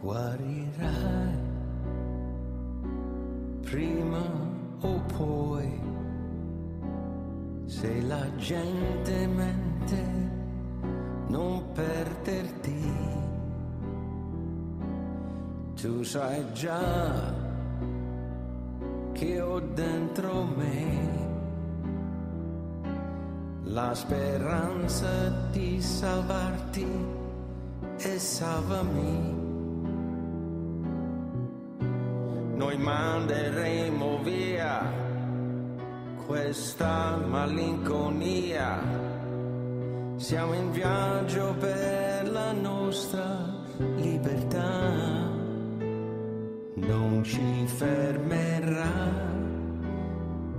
guarirai prima o poi se la gente mente non perderti tu sai già che ho dentro me la speranza di salvarti e salvami manderemo via questa malinconia. Siamo in viaggio per la nostra libertà. Non ci fermerà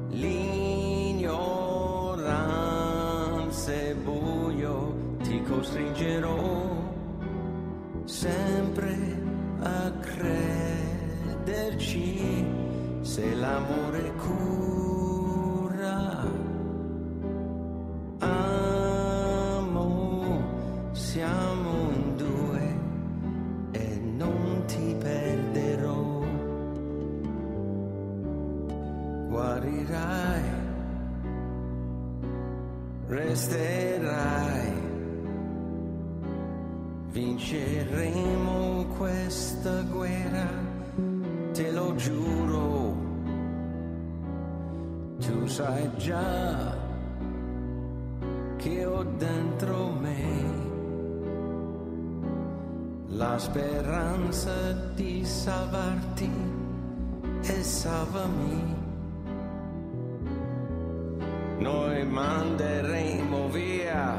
l'ignoranza e buio. Ti costringerò sempre capisci se l'amore cura. Amo, siamo in due e non ti perderò. Guarirai, resterai, vinceremo questa guerra giuro, tu sai già che ho dentro me la speranza di salvarti e salvami. Noi manderemo via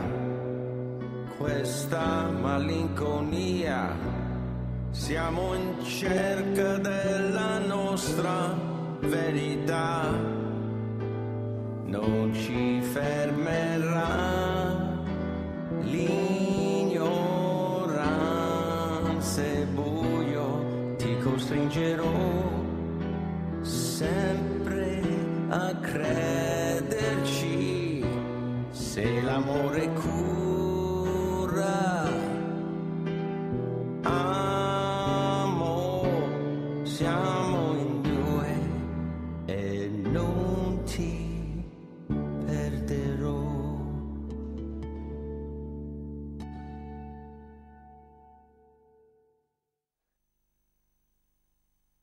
questa malinconia siamo in cerca della nostra verità, non ci fermerà l'ignoranza e buio, ti costringerò sempre a crederci se l'amore cura.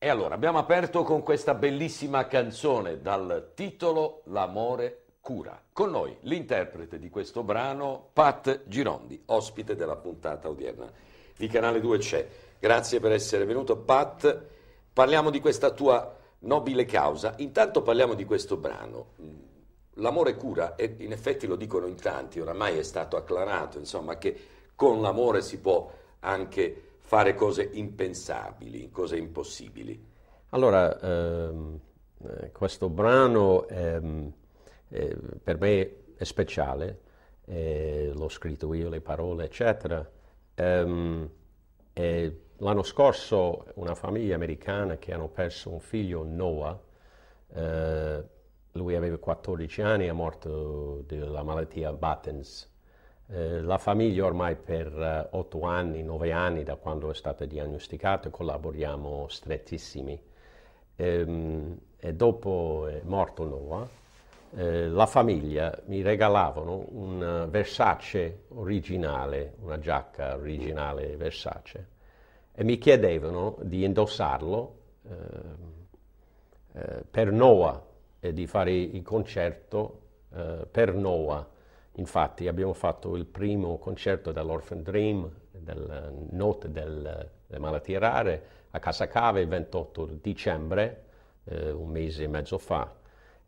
allora, abbiamo aperto con questa bellissima canzone dal titolo L'amore cura. Con noi l'interprete di questo brano, Pat Girondi, ospite della puntata odierna di Canale 2 c'è. Grazie per essere venuto, Pat. Parliamo di questa tua nobile causa. Intanto parliamo di questo brano. L'amore cura, e in effetti lo dicono in tanti, oramai è stato acclarato, insomma, che con l'amore si può anche fare cose impensabili, cose impossibili. Allora, ehm, eh, questo brano ehm, eh, per me è speciale, eh, l'ho scritto io, le parole, eccetera. Ehm, eh, l'anno scorso una famiglia americana che hanno perso un figlio, Noah, eh, lui aveva 14 anni, è morto della malattia Battens, eh, la famiglia ormai per eh, otto anni, nove anni da quando è stata diagnosticata collaboriamo strettissimi. E, ehm, e dopo è morto Noah, eh, la famiglia mi regalavano un Versace originale, una giacca originale Versace, e mi chiedevano di indossarlo ehm, eh, per Noah e di fare il concerto per Noah. Infatti abbiamo fatto il primo concerto dell'Orphan Dream, della notte delle malattie rare, a Casa Cave il 28 dicembre, eh, un mese e mezzo fa.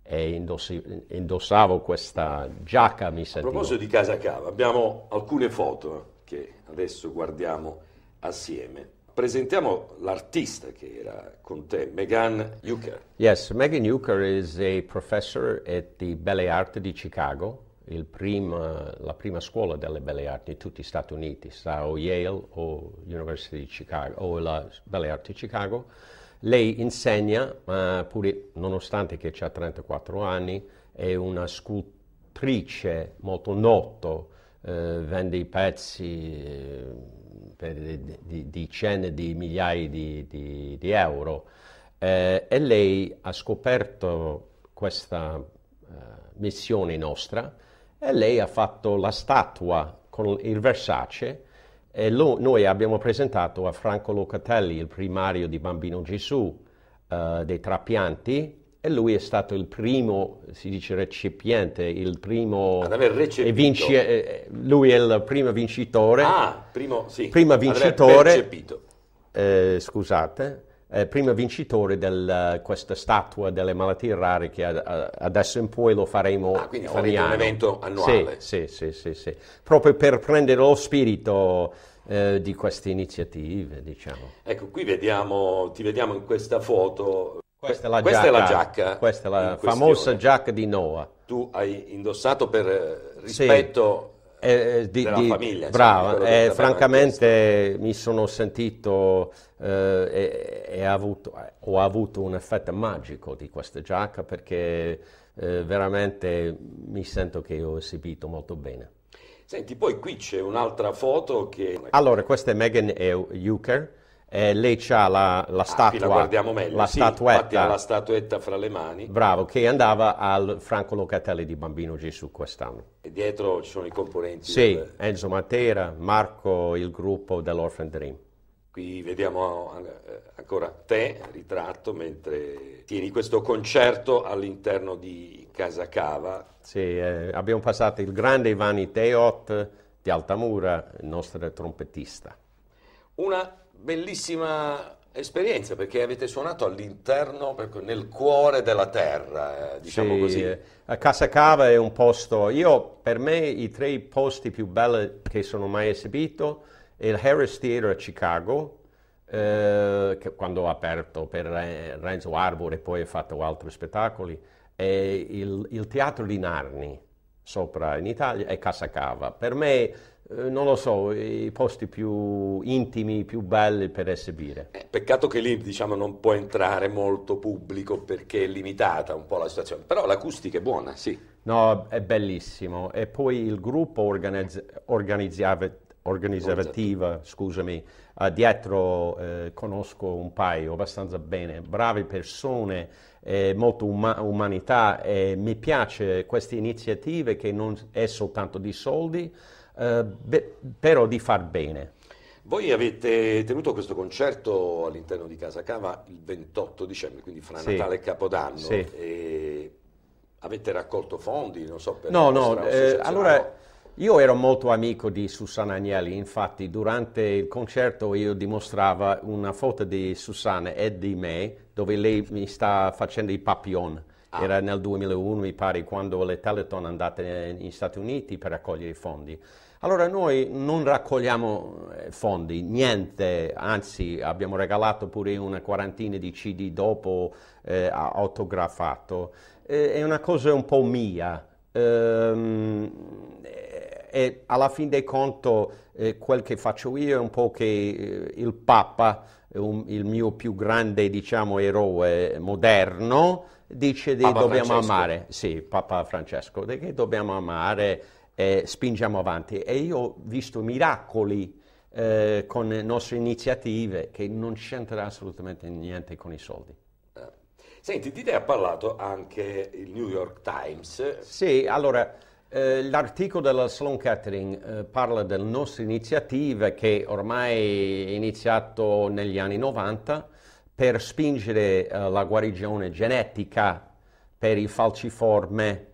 E indossi, indossavo questa giacca, mi sentivo... A proposito di Casa Cave, abbiamo alcune foto eh, che adesso guardiamo assieme. Presentiamo l'artista che era con te, Megan Eucher. Yes, Megan Eucher is a professor at the Belle Arte di Chicago prima, la prima scuola delle belle arti in tutti gli Stati Uniti, sta o Yale o University di Chicago, o la Belle Arti di Chicago. Lei insegna, ma pure nonostante che ha 34 anni, è una scultrice molto nota, eh, vende i pezzi eh, per, di, decine di migliaia di, di, di euro. Eh, e lei ha scoperto questa eh, missione nostra e lei ha fatto la statua con il Versace e lo, noi abbiamo presentato a Franco Locatelli, il primario di Bambino Gesù, uh, dei trapianti, e lui è stato il primo, si dice recipiente, il primo... Ad aver recepito. Vince, eh, eh, lui è il primo vincitore. Ah, primo, sì. Primo vincitore. Eh, scusate eh, primo vincitore di eh, questa statua delle malattie rare che ad, ad, adesso in poi lo faremo ah, quindi faremo un evento annuale. Sì, sì, sì, sì, proprio per prendere lo spirito eh, di queste iniziative, diciamo. Ecco, qui vediamo, ti vediamo in questa foto. Questa è la questa giacca. È la giacca questa è la famosa questione. giacca di Noah. Tu hai indossato per eh, rispetto... Sì eh, eh, di, della di, famiglia. Brava, cioè, eh, francamente mi sono sentito eh, e, e avuto, eh, ho avuto un effetto magico di questa giacca perché eh, veramente mi sento che ho esibito molto bene. Senti, poi qui c'è un'altra foto che... Allora, questa è Megan Euker, eh, lei ha la, la, statua, ah, la guardiamo meglio, la, sì, statuetta, la statuetta fra le mani. Bravo, che andava al Franco Locatelli di Bambino Gesù quest'anno. E dietro ci sono i componenti. Sì, del... Enzo Matera, Marco, il gruppo dell'Orphan Dream. Qui vediamo eh, ancora te, ritratto, mentre tieni questo concerto all'interno di Casa Cava. Sì, eh, abbiamo passato il grande Ivani Teot di Altamura, il nostro trompetista. Una bellissima esperienza perché avete suonato all'interno, nel cuore della terra, eh, diciamo sì, così. Eh, a Casacava è un posto, io per me i tre posti più belli che sono mai esibito è il Harris Theater a Chicago, eh, quando ho aperto per Renzo Arbor e poi ho fatto altri spettacoli, e il, il teatro di Narni sopra in Italia è Casacava. Per me eh, non lo so, i posti più intimi, più belli per esibire. Eh, peccato che lì diciamo, non può entrare molto pubblico perché è limitata un po' la situazione, però l'acustica è buona, sì. No, è bellissimo. E poi il gruppo organizz- organizzativa, scusami, dietro eh, conosco un paio abbastanza bene, brave persone, eh, molto um- umanità e mi piace queste iniziative che non è soltanto di soldi, eh, be, però di far bene. Voi avete tenuto questo concerto all'interno di Casa Cava il 28 dicembre, quindi fra sì. Natale e Capodanno. Sì. E avete raccolto fondi, non so, per No, no, eh, allora io ero molto amico di Susanna Agnelli, infatti durante il concerto io dimostravo una foto di Susanna e di me dove lei mi sta facendo i papillon Ah. Era nel 2001, mi pare, quando le Teleton andate negli Stati Uniti per raccogliere i fondi. Allora noi non raccogliamo eh, fondi, niente, anzi abbiamo regalato pure una quarantina di CD dopo eh, autografato. Eh, è una cosa un po' mia. Ehm, eh, e alla fin dei conti eh, quel che faccio io è un po' che eh, il Papa, un, il mio più grande diciamo, eroe moderno, dice di Papa dobbiamo Francesco. amare, sì, Papa Francesco, di che dobbiamo amare e spingiamo avanti. E io ho visto miracoli eh, con le nostre iniziative che non c'entra assolutamente niente con i soldi. Eh, senti, di te ha parlato anche il New York Times. Sì, allora eh, l'articolo della Sloan Kettering eh, parla delle nostre iniziative che ormai è iniziato negli anni 90 per spingere eh, la guarigione genetica per i falciforme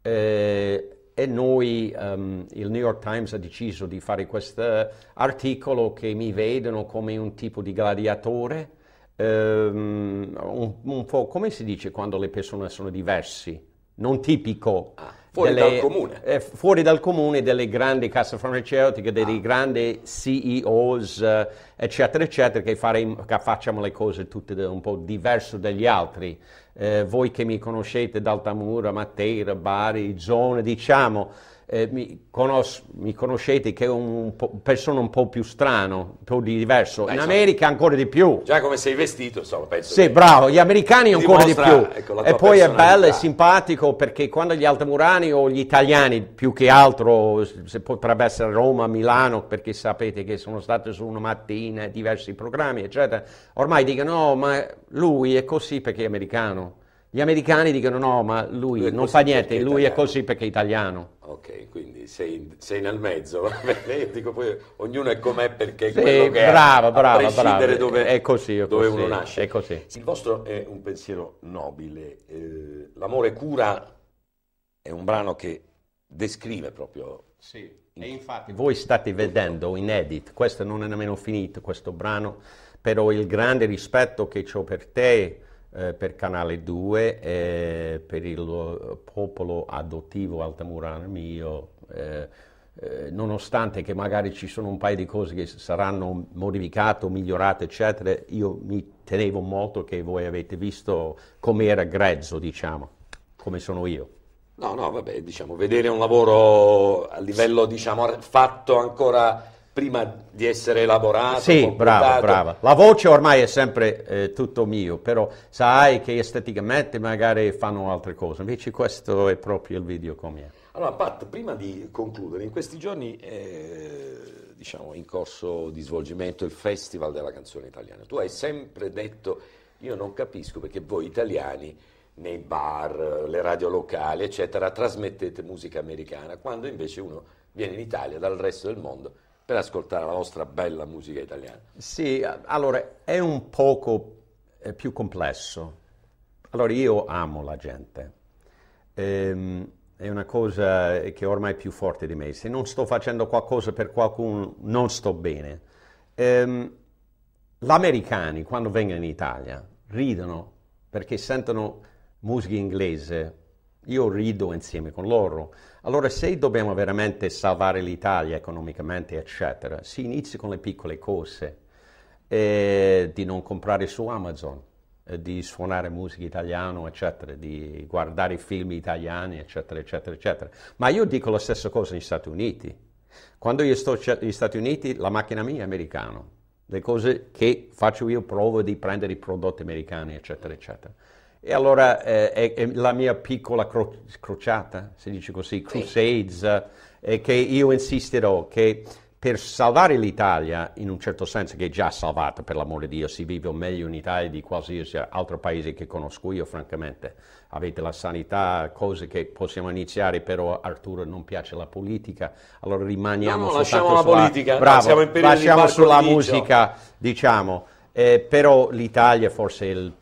eh, e noi, um, il New York Times ha deciso di fare questo articolo che mi vedono come un tipo di gladiatore, um, un, un, po' come si dice quando le persone sono diversi, non tipico. Ah. Fuori delle, dal comune. Eh, fuori dal comune delle grandi casse farmaceutiche, dei ah. grandi CEOs, eh, eccetera, eccetera, che, fare, che, facciamo le cose tutte un po' diverse dagli altri. Eh, voi che mi conoscete, Daltamura, Matera, Bari, zone, diciamo eh, mi, conos- mi, conoscete che è un, un persona un po' più strano, un po' di diverso. Dai, in insomma, America ancora di più. Già come sei vestito, insomma, penso. Sì, bravo, gli americani ancora di più. Ecco, e poi è bello, e simpatico perché quando gli altamurani o gli italiani, più che altro, se potrebbe essere Roma, Milano, perché sapete che sono stato su una mattina, diversi programmi, eccetera, ormai dicono no, ma lui è così perché è americano gli americani dicono no, ma lui, lui non fa niente, lui italiano. è così perché è italiano. Ok, quindi sei, sei nel mezzo, va bene? Dico poi, ognuno è com'è perché è sì, quello che bravo, è, bravo, a prescindere bravo. dove, è così, è dove così, uno nasce. È così. Il vostro è un pensiero nobile, eh, L'amore cura è un brano che descrive proprio... Sì, e infatti... Voi state vedendo in edit, questo non è nemmeno finito, questo brano, però il grande rispetto che ho per te eh, per Canale 2 e eh, per il popolo adottivo altamurano mio. Eh, eh, nonostante che magari ci sono un paio di cose che saranno modificate, migliorate, eccetera, io mi tenevo molto che voi avete visto com'era grezzo, diciamo, come sono io. No, no, vabbè, diciamo, vedere un lavoro a livello, diciamo, fatto ancora prima di essere elaborato. Sì, brava, brava. La voce ormai è sempre eh, tutto mio, però sai che esteticamente magari fanno altre cose, invece questo è proprio il video com'è. Allora Pat, prima di concludere, in questi giorni è diciamo, in corso di svolgimento il Festival della canzone italiana. Tu hai sempre detto, io non capisco perché voi italiani nei bar, le radio locali, eccetera, trasmettete musica americana, quando invece uno viene in Italia dal resto del mondo per ascoltare la nostra bella musica italiana. Sì, allora è un poco più complesso. Allora io amo la gente. Ehm, è una cosa che ormai è più forte di me. Se non sto facendo qualcosa per qualcuno, non sto bene. Ehm, gli americani, quando vengono in Italia, ridono perché sentono musica inglese io rido insieme con loro. Allora, se dobbiamo veramente salvare l'Italia economicamente, eccetera, si inizia con le piccole cose, eh, di non comprare su Amazon, di suonare musica italiana, eccetera, di guardare film italiani, eccetera, eccetera, eccetera. Ma io dico la stessa cosa negli Stati Uniti. Quando io sto negli cioè, Stati Uniti, la macchina mia è americana. Le cose che faccio io provo di prendere i prodotti americani, eccetera, eccetera. E allora eh, è, è la mia piccola cro- crociata, si dice così, crusades, sì. eh, che io insisterò che per salvare l'Italia, in un certo senso che è già salvata, per l'amore di Dio, si vive meglio in Italia di qualsiasi altro paese che conosco io, francamente. Avete la sanità, cose che possiamo iniziare, però Arturo non piace la politica, allora rimaniamo no, no, lasciamo la politica, Bravo, no, lasciamo sulla musica, diciamo. Eh, però l'Italia forse è il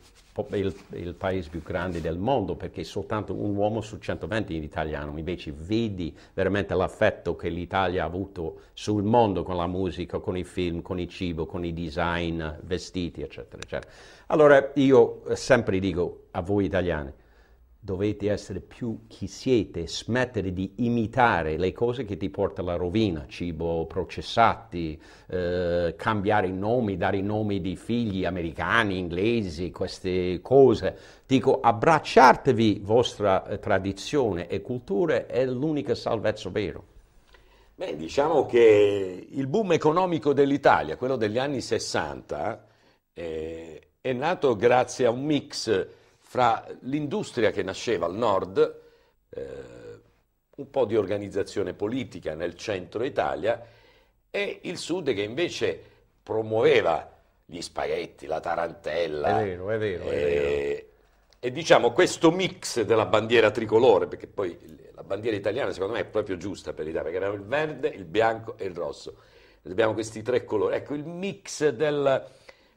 il, il, paese più grande del mondo perché soltanto un uomo su 120 in italiano, invece vedi veramente l'affetto che l'Italia ha avuto sul mondo con la musica, con i film, con il cibo, con i design, vestiti, eccetera, eccetera. Allora io sempre dico a voi italiani, dovete essere più chi siete, smettere di imitare le cose che ti portano alla rovina, cibo processati, eh, cambiare i nomi, dare i nomi di figli americani, inglesi, queste cose. Dico, abbracciatevi vostra eh, tradizione e cultura è l'unica salvezza vera. Beh, diciamo che il boom economico dell'Italia, quello degli anni 60, eh, è nato grazie a un mix fra l'industria che nasceva al nord, eh, un po' di organizzazione politica nel centro Italia e il sud che invece promuoveva gli spaghetti, la tarantella. È vero, è vero. E, è vero. Eh, e diciamo questo mix della bandiera tricolore, perché poi la bandiera italiana secondo me è proprio giusta per l'Italia, perché erano il verde, il bianco e il rosso. Abbiamo questi tre colori. Ecco, il mix del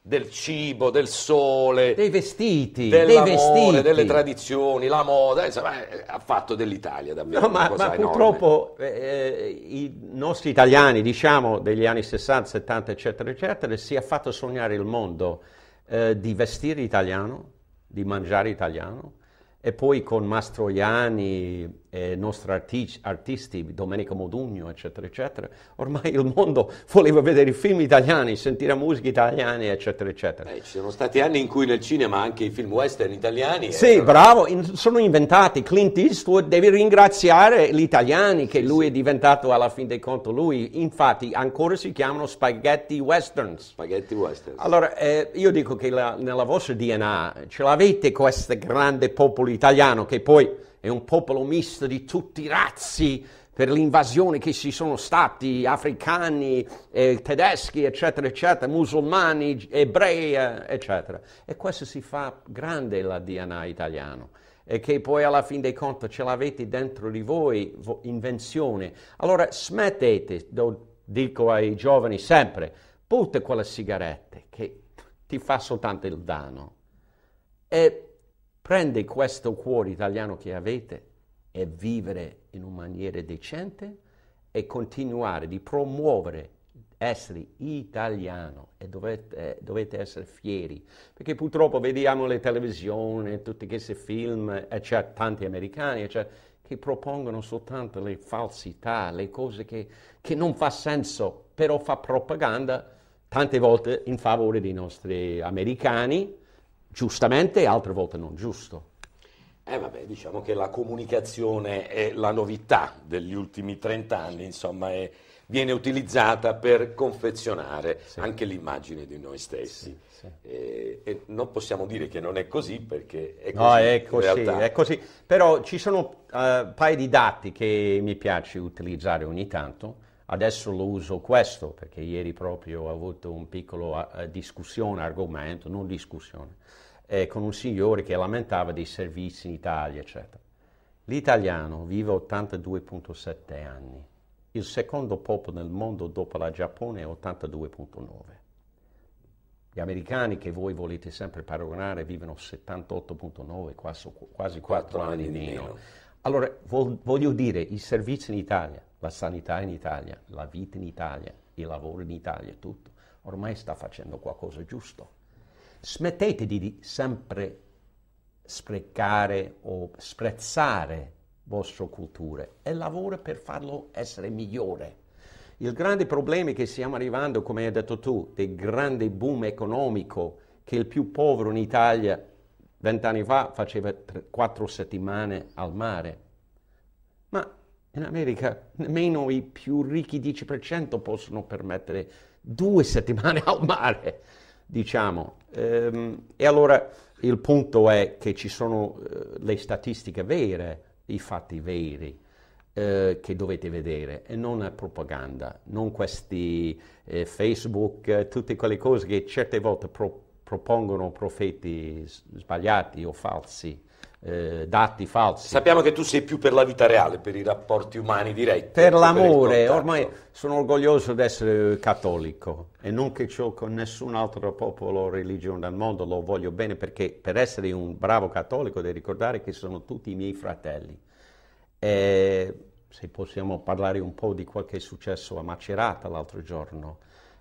del cibo, del sole, dei vestiti, dei vestiti. delle tradizioni, la moda, insomma, eh, ha fatto dell'Italia davvero. No, ma, ma purtroppo eh, eh, i nostri italiani, diciamo, degli anni 60, 70, eccetera, eccetera, si è fatto sognare il mondo eh, di vestire italiano, di mangiare italiano, e poi con Mastroianni, eh, nostri arti- artisti, Domenico Modugno, eccetera, eccetera. Ormai il mondo voleva vedere i film italiani, sentire musica italiana, eccetera, eccetera. Eh, ci sono stati anni in cui nel cinema anche i film western italiani... Sì, erano... bravo, in, sono inventati. Clint Eastwood deve ringraziare gli italiani che sì, lui sì. è diventato alla fin dei conti lui. Infatti ancora si chiamano spaghetti westerns. Spaghetti westerns. Allora, eh, io dico che la, nella vostra DNA ce l'avete questo grande popolo italiano che poi è un popolo misto di tutti i razzi per l'invasione che ci sono stati africani, eh, tedeschi, eccetera, eccetera, musulmani, ebrei, eh, eccetera. E questo si fa grande la DNA italiana e che poi alla fine dei conti ce l'avete dentro di voi, invenzione. Allora smettete, lo dico ai giovani sempre, butta quelle sigarette che ti fa soltanto il danno. E prendere questo cuore italiano che avete e vivere in una maniera decente e continuare di promuovere essere italiano e dovete, eh, dovete, essere fieri, perché purtroppo vediamo le televisioni, tutti questi film, e c'è tanti americani, eccetera, che propongono soltanto le falsità, le cose che, che non fa senso, però fa propaganda tante volte in favore dei nostri americani, giustamente e altre volte non giusto. Eh vabbè, diciamo che la comunicazione è la novità degli ultimi 30 anni, insomma, è, viene utilizzata per confezionare sì. anche l'immagine di noi stessi. Sì, sì. E, eh, e, non possiamo dire che non è così perché è così. No, è così, è così. Però ci sono un uh, eh, paio di dati che mi piace utilizzare ogni tanto. Adesso lo uso questo perché ieri proprio ho avuto un piccolo uh, discussione, argomento, non discussione eh, con un signore che lamentava dei servizi in Italia, eccetera. L'italiano vive 82,7 anni, il secondo popolo nel mondo dopo la Giappone è 82,9. Gli americani che voi volete sempre paragonare vivono 78,9, quasi, quasi 4 anni, anni meno. meno. Allora, voglio dire, i servizi in Italia, la sanità in Italia, la vita in Italia, il lavoro in Italia, tutto, ormai sta facendo qualcosa giusto Smettete di sempre sprecare o sprezzare vostre culture e lavora per farlo essere migliore. Il grande problema è che stiamo arrivando, come hai detto tu, del grande boom economico che il più povero in Italia vent'anni fa faceva tre, quattro settimane al mare. Ma in America nemmeno i più ricchi 10% possono permettere due settimane al mare diciamo. Ehm, e allora il punto è che ci sono eh, le statistiche vere, i fatti veri eh, che dovete vedere e non la propaganda, non questi eh, Facebook, tutte quelle cose che certe volte pro- propongono profeti sbagliati o falsi eh, dati falsi. Sappiamo che tu sei più per la vita reale, per i rapporti umani diretti. Per l'amore, per ormai sono orgoglioso di essere cattolico e non che ciò con nessun altro popolo o religione al mondo, lo voglio bene perché per essere un bravo cattolico devi ricordare che sono tutti i miei fratelli. E se possiamo parlare un po' di quel che è successo a Macerata l'altro giorno,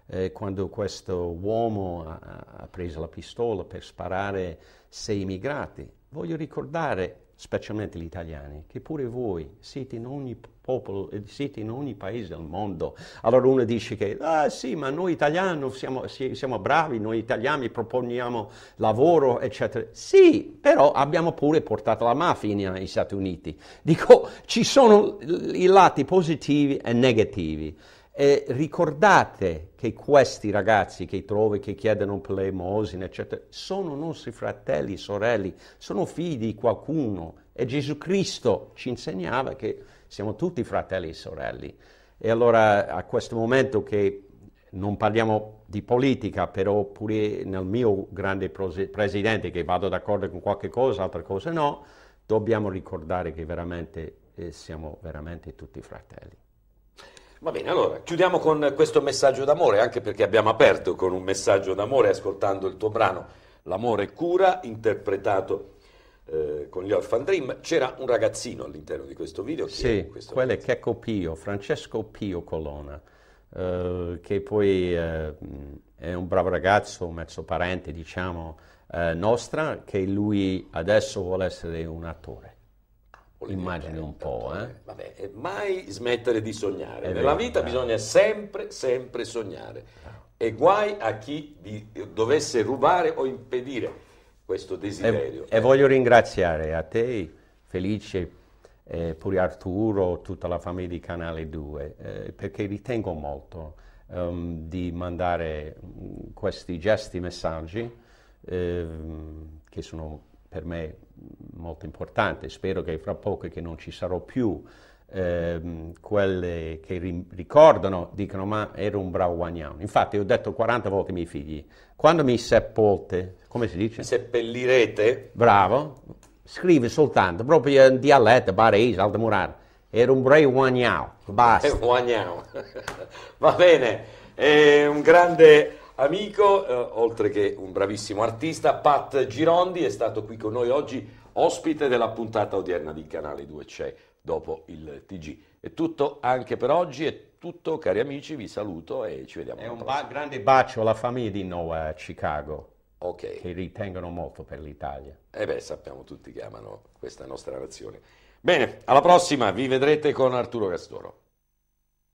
eh, quando questo uomo ha, ha preso la pistola per sparare sei immigrati. Voglio ricordare specialmente gli italiani, che pure voi siete in ogni popolo, eh, siete in ogni paese del mondo. Allora uno dice che, ah sì, ma noi italiani siamo, siamo, bravi, noi italiani proponiamo lavoro, eccetera. Sì, però abbiamo pure portato la mafia negli eh, Stati Uniti. Dico, ci sono i lati positivi e negativi. E ricordate che questi ragazzi che trovi, che chiedono l'emosina, eccetera, sono nostri fratelli, sorelle, sono figli di qualcuno. E Gesù Cristo ci insegnava che siamo tutti fratelli e sorelle. E allora a questo momento che non parliamo di politica, però pure nel mio grande presidente, che vado d'accordo con qualche cosa, altre cose no, dobbiamo ricordare che veramente eh, siamo veramente tutti fratelli. Va bene, allora chiudiamo con questo messaggio d'amore, anche perché abbiamo aperto con un messaggio d'amore ascoltando il tuo brano L'amore cura, interpretato eh, con gli Orphan Dream. C'era un ragazzino all'interno di questo video. Chi che questo quello è Checco Pio, Francesco Pio Colonna, eh, che poi eh, è un bravo ragazzo, mezzo parente, diciamo, eh, nostra, che lui adesso vuole essere un attore. Immagini un po', eh? eh? Vabbè, eh, mai smettere di sognare. È Nella vero, vita bravo. bisogna sempre, sempre sognare. E guai a chi vi dovesse rubare o impedire questo desiderio. E, e voglio ringraziare a te, Felice, eh, pure Arturo, tutta la famiglia di Canale 2, eh, perché ritengo molto um, di mandare mm, questi gesti, messaggi, eh, che sono per me mm, molto importante, spero che fra poco che non ci sarò più, ehm, quelle che ri- ricordano dicono ma ero un bravo guagnano. Infatti ho detto 40 volte ai miei figli, quando mi sepolte, come si dice? seppellirete. Bravo, scrive soltanto, proprio in dialetto, barese, altamurano, ero un bravo guagnano, basta. Guagnano, va bene, è un grande amico, eh, oltre che un bravissimo artista, Pat Girondi è stato qui con noi oggi, ospite della puntata odierna di Canale 2 C'è dopo il TG. È tutto anche per oggi, è tutto cari amici, vi saluto e ci vediamo. È un ba- grande bacio alla famiglia di Noah Chicago. Okay. Che ritengono molto per l'Italia. E eh beh, sappiamo tutti che amano questa nostra nazione. Bene, alla prossima, vi vedrete con Arturo Castoro.